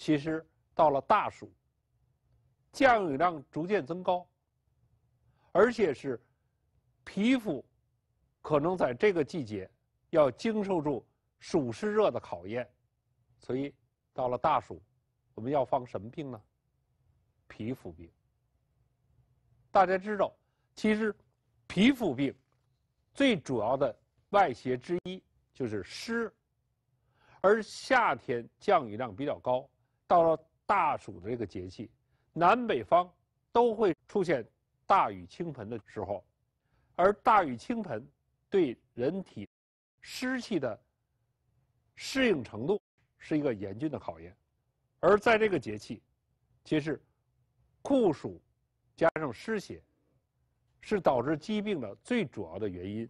其实到了大暑，降雨量逐渐增高，而且是皮肤可能在这个季节要经受住暑湿热的考验，所以到了大暑，我们要防什么病呢？皮肤病。大家知道，其实皮肤病最主要的外邪之一就是湿，而夏天降雨量比较高。到了大暑的这个节气，南北方都会出现大雨倾盆的时候，而大雨倾盆对人体湿气的适应程度是一个严峻的考验，而在这个节气，其实酷暑加上湿邪是导致疾病的最主要的原因。